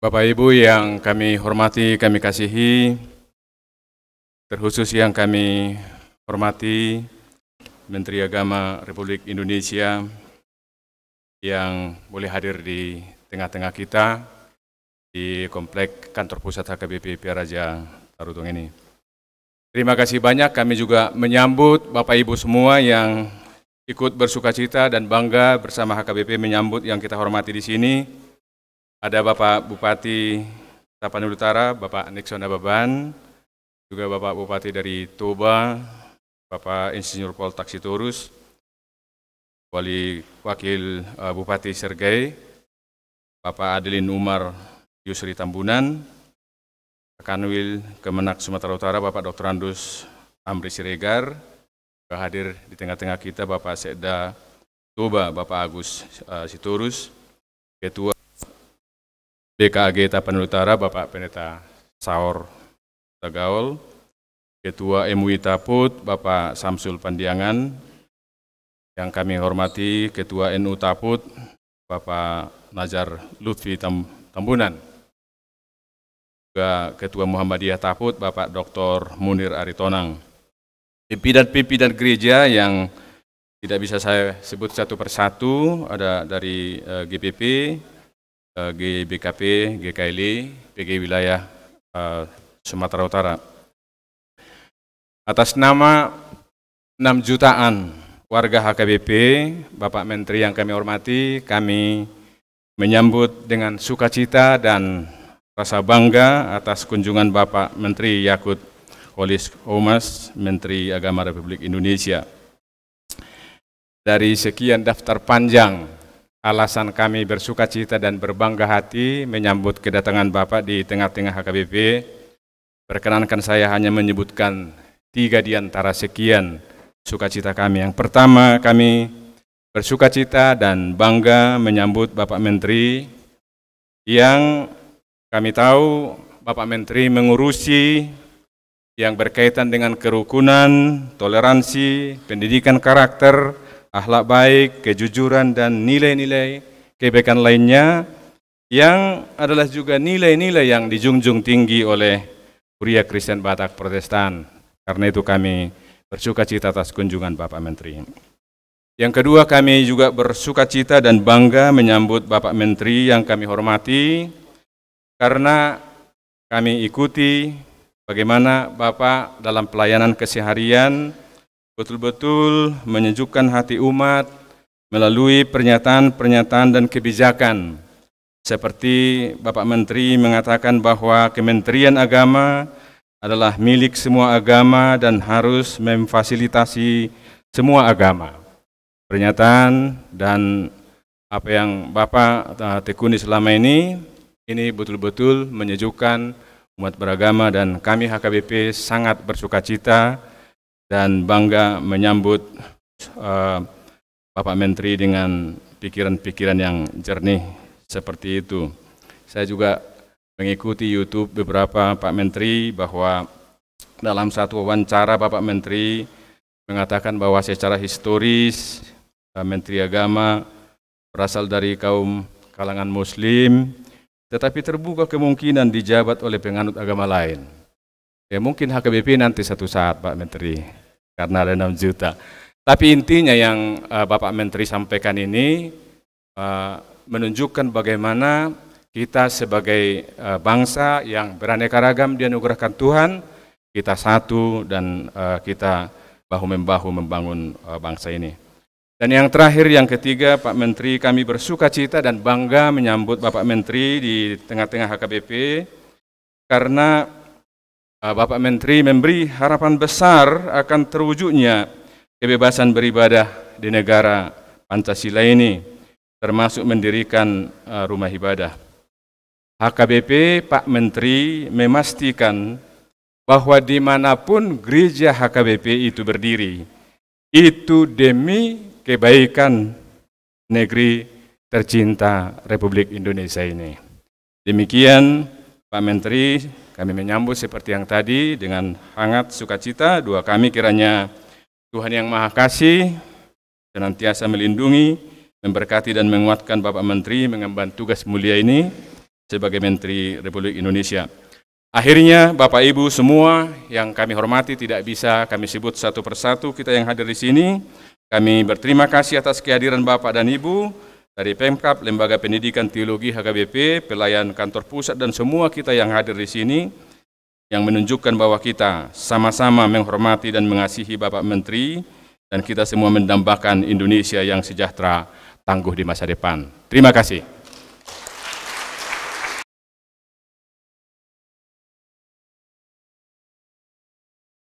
Bapak Ibu yang kami hormati, kami kasihi, terkhusus yang kami hormati Menteri Agama Republik Indonesia yang boleh hadir di tengah-tengah kita di Komplek Kantor Pusat HKBP Raja Tarutung ini. Terima kasih banyak kami juga menyambut Bapak Ibu semua yang ikut bersuka cita dan bangga bersama HKBP menyambut yang kita hormati di sini. Ada Bapak Bupati Tapanuli Utara, Bapak Nixon Ababan, juga Bapak Bupati dari Toba, Bapak Insinyur Paul Siturus, Wali Wakil eh, Bupati Sergei, Bapak Adelin Umar Yusri Tambunan, Kanwil Kemenak Sumatera Utara, Bapak Dr. Andus Amri Siregar, juga hadir di tengah-tengah kita Bapak Sekda Toba, Bapak Agus uh, Sitorus, Ketua BKAG Tapanuli Utara Bapak Pendeta Saur Tagaul, Ketua MUI Taput Bapak Samsul Pandiangan, yang kami hormati Ketua NU Taput Bapak Najar Lutfi Tambunan, juga Ketua Muhammadiyah Taput Bapak Dr. Munir Aritonang, pimpinan-pimpinan gereja yang tidak bisa saya sebut satu persatu ada dari eh, GPP, Eh, GBKP, GKLI, PG Wilayah eh, Sumatera Utara. Atas nama 6 jutaan warga HKBP, Bapak Menteri yang kami hormati, kami menyambut dengan sukacita dan rasa bangga atas kunjungan Bapak Menteri Yakut Holis Omas Menteri Agama Republik Indonesia. Dari sekian daftar panjang alasan kami bersuka cita dan berbangga hati menyambut kedatangan Bapak di tengah-tengah HKBP. Perkenankan saya hanya menyebutkan tiga di antara sekian sukacita kami. Yang pertama, kami bersukacita dan bangga menyambut Bapak Menteri yang kami tahu Bapak Menteri mengurusi yang berkaitan dengan kerukunan, toleransi, pendidikan karakter, akhlak baik, kejujuran dan nilai-nilai kebaikan lainnya yang adalah juga nilai-nilai yang dijunjung tinggi oleh Kuria Kristen Batak Protestan. Karena itu kami bersuka cita atas kunjungan Bapak Menteri. Yang kedua kami juga bersuka cita dan bangga menyambut Bapak Menteri yang kami hormati karena kami ikuti bagaimana Bapak dalam pelayanan keseharian betul-betul menyejukkan hati umat melalui pernyataan-pernyataan dan kebijakan. Seperti Bapak Menteri mengatakan bahwa Kementerian Agama adalah milik semua agama dan harus memfasilitasi semua agama. Pernyataan dan apa yang Bapak tekuni selama ini, ini betul-betul menyejukkan umat beragama dan kami HKBP sangat bersuka cita dan bangga menyambut uh, Bapak Menteri dengan pikiran-pikiran yang jernih seperti itu. Saya juga mengikuti YouTube beberapa Pak Menteri bahwa dalam satu wawancara Bapak Menteri mengatakan bahwa secara historis Pak Menteri Agama berasal dari kaum kalangan Muslim, tetapi terbuka kemungkinan dijabat oleh penganut agama lain. Ya mungkin HKBP nanti satu saat Pak Menteri karena ada 6 juta. Tapi intinya yang uh, Bapak Menteri sampaikan ini uh, menunjukkan bagaimana kita sebagai uh, bangsa yang beraneka ragam dianugerahkan Tuhan, kita satu dan uh, kita bahu-membahu membangun uh, bangsa ini. Dan yang terakhir, yang ketiga, Pak Menteri, kami bersuka cita dan bangga menyambut Bapak Menteri di tengah-tengah HKBP karena Eh, Bapak Menteri memberi harapan besar akan terwujudnya kebebasan beribadah di negara Pancasila ini, termasuk mendirikan eh, rumah ibadah. HKBP Pak Menteri memastikan bahwa dimanapun gereja HKBP itu berdiri, itu demi kebaikan negeri tercinta Republik Indonesia ini. Demikian Pak Menteri kami menyambut seperti yang tadi dengan hangat sukacita, dua kami kiranya Tuhan yang Maha Kasih senantiasa melindungi, memberkati dan menguatkan Bapak Menteri mengemban tugas mulia ini sebagai Menteri Republik Indonesia. Akhirnya Bapak Ibu semua yang kami hormati tidak bisa kami sebut satu persatu kita yang hadir di sini. Kami berterima kasih atas kehadiran Bapak dan Ibu dari Pemkap, Lembaga Pendidikan Teologi HKBP, pelayan kantor pusat dan semua kita yang hadir di sini yang menunjukkan bahwa kita sama-sama menghormati dan mengasihi Bapak Menteri dan kita semua mendambakan Indonesia yang sejahtera, tangguh di masa depan. Terima kasih.